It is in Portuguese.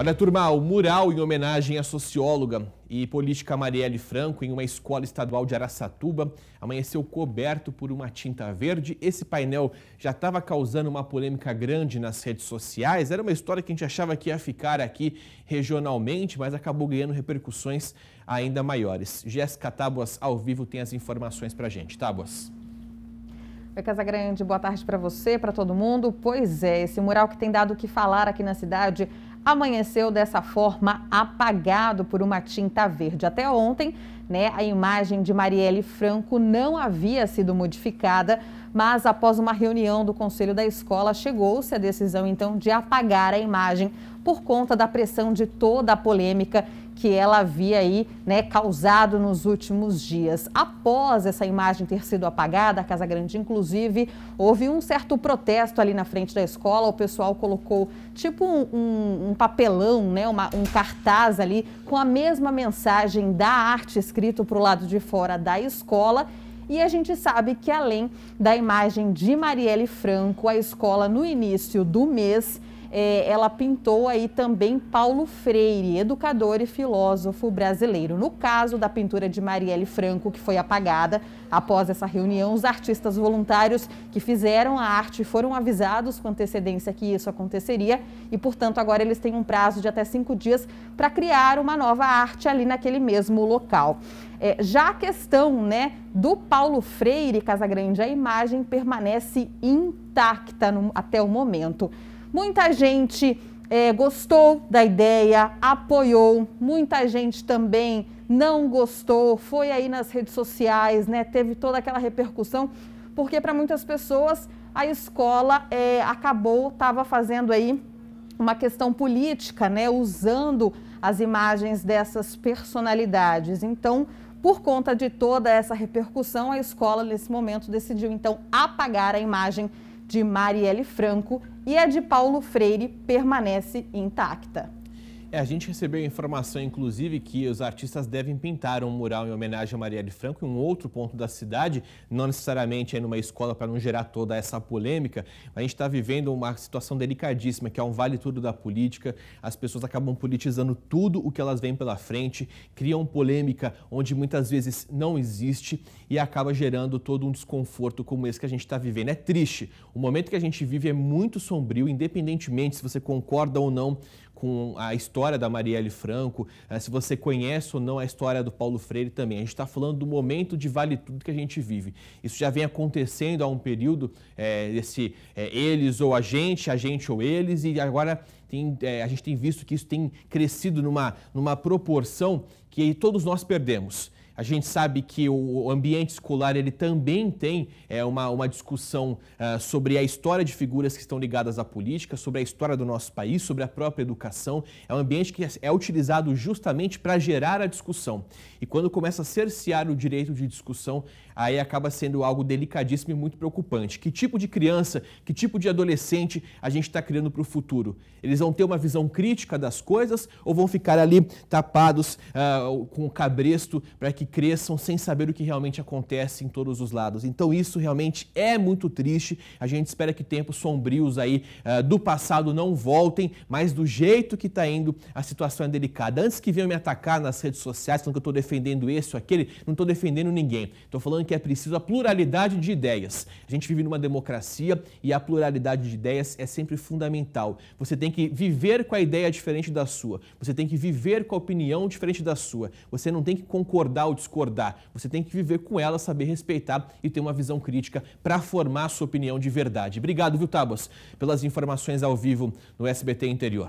Olha, turma, o mural em homenagem à socióloga e política Marielle Franco em uma escola estadual de Araçatuba amanheceu coberto por uma tinta verde. Esse painel já estava causando uma polêmica grande nas redes sociais. Era uma história que a gente achava que ia ficar aqui regionalmente, mas acabou ganhando repercussões ainda maiores. Jéssica Tábuas, ao vivo, tem as informações para a gente. Tábuas. Oi, Grande, boa tarde para você, para todo mundo. Pois é, esse mural que tem dado o que falar aqui na cidade amanheceu dessa forma apagado por uma tinta verde. Até ontem, né, a imagem de Marielle Franco não havia sido modificada, mas após uma reunião do conselho da escola, chegou-se a decisão então de apagar a imagem por conta da pressão de toda a polêmica que ela havia aí, né, causado nos últimos dias. Após essa imagem ter sido apagada, a Casa Grande, inclusive, houve um certo protesto ali na frente da escola. O pessoal colocou tipo um, um papelão, né, uma, um cartaz ali com a mesma mensagem da arte escrito para o lado de fora da escola. E a gente sabe que além da imagem de Marielle Franco, a escola no início do mês é, ela pintou aí também Paulo Freire, educador e filósofo brasileiro. No caso da pintura de Marielle Franco, que foi apagada após essa reunião, os artistas voluntários que fizeram a arte foram avisados com antecedência que isso aconteceria e, portanto, agora eles têm um prazo de até cinco dias para criar uma nova arte ali naquele mesmo local. É, já a questão né, do Paulo Freire Casagrande, a imagem permanece intacta no, até o momento. Muita gente é, gostou da ideia, apoiou, muita gente também não gostou, foi aí nas redes sociais, né? Teve toda aquela repercussão, porque para muitas pessoas a escola é, acabou, estava fazendo aí uma questão política, né? Usando as imagens dessas personalidades. Então, por conta de toda essa repercussão, a escola nesse momento decidiu então apagar a imagem de Marielle Franco e a de Paulo Freire permanece intacta. É, a gente recebeu informação, inclusive, que os artistas devem pintar um mural em homenagem a Maria de Franco em um outro ponto da cidade, não necessariamente em uma escola para não gerar toda essa polêmica. A gente está vivendo uma situação delicadíssima, que é um vale tudo da política. As pessoas acabam politizando tudo o que elas veem pela frente, criam polêmica onde muitas vezes não existe e acaba gerando todo um desconforto como esse que a gente está vivendo. É triste. O momento que a gente vive é muito sombrio, independentemente se você concorda ou não com a história história da Marielle Franco, eh, se você conhece ou não a história do Paulo Freire também. A gente está falando do momento de vale tudo que a gente vive. Isso já vem acontecendo há um período, é, eh, esse é, eh, eles ou a gente, a gente ou eles, e agora tem, é, a gente tem visto que isso tem crescido numa, numa proporção que todos nós perdemos. A gente sabe que o ambiente escolar ele também tem é, uma, uma discussão uh, sobre a história de figuras que estão ligadas à política, sobre a história do nosso país, sobre a própria educação. É um ambiente que é utilizado justamente para gerar a discussão. E quando começa a cercear o direito de discussão, aí acaba sendo algo delicadíssimo e muito preocupante. Que tipo de criança, que tipo de adolescente a gente está criando para o futuro? Eles vão ter uma visão crítica das coisas ou vão ficar ali tapados uh, com o cabresto para que cresçam sem saber o que realmente acontece em todos os lados. Então isso realmente é muito triste. A gente espera que tempos sombrios aí uh, do passado não voltem, mas do jeito que está indo, a situação é delicada. Antes que venham me atacar nas redes sociais, falando que eu estou defendendo esse ou aquele, não estou defendendo ninguém. Estou falando que é preciso a pluralidade de ideias. A gente vive numa democracia e a pluralidade de ideias é sempre fundamental. Você tem que viver com a ideia diferente da sua. Você tem que viver com a opinião diferente da sua. Você não tem que concordar discordar. Você tem que viver com ela, saber respeitar e ter uma visão crítica para formar a sua opinião de verdade. Obrigado, viu, Tabas, pelas informações ao vivo no SBT Interior.